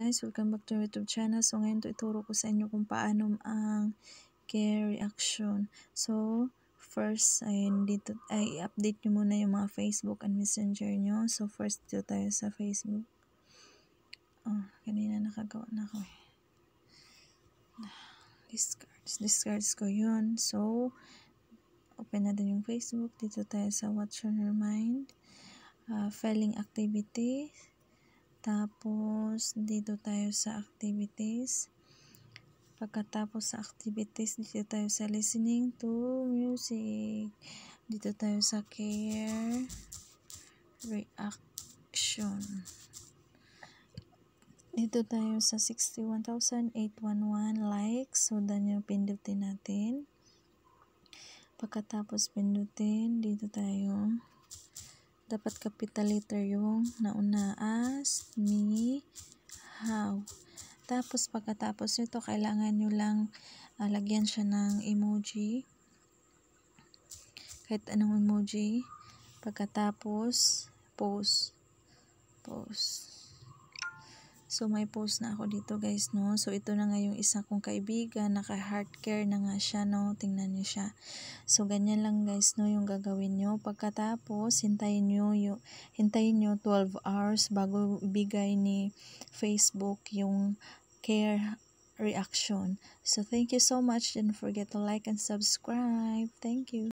guys, welcome back to my YouTube channel. So, ngayon to ituro ko sa inyo kung paano ang care reaction. So, first, ay, dito, ay update nyo muna yung mga Facebook and Messenger nyo. So, first, dito tayo sa Facebook. Oh, kanina nakagawa na ako eh. Discards. Discards ko yun. So, open natin yung Facebook. Dito tayo sa What's on Your Mind. Uh, ah, Failing Activities tapos, dito tayo sa activities. Pagkatapos sa activities, dito tayo sa listening to music. Dito tayo sa care reaction. Dito tayo sa 61,811 likes. So, dan yung pindutin natin. Pagkatapos pindutin, dito tayo. Dapat capital letter yung naunaan ask me how. Tapos pagkatapos nito, kailangan nyo lang uh, lagyan siya ng emoji. Kahit anong emoji. Pagkatapos, post. Post. So, may post na ako dito guys, no? So, ito na nga yung isa kong kaibigan, naka-heart care na nga siya, no? Tingnan niyo siya. So, ganyan lang guys, no? Yung gagawin nyo. Pagkatapos, hintayin niyo, yung, hintayin niyo 12 hours bago bigay ni Facebook yung care reaction. So, thank you so much. Don't forget to like and subscribe. Thank you.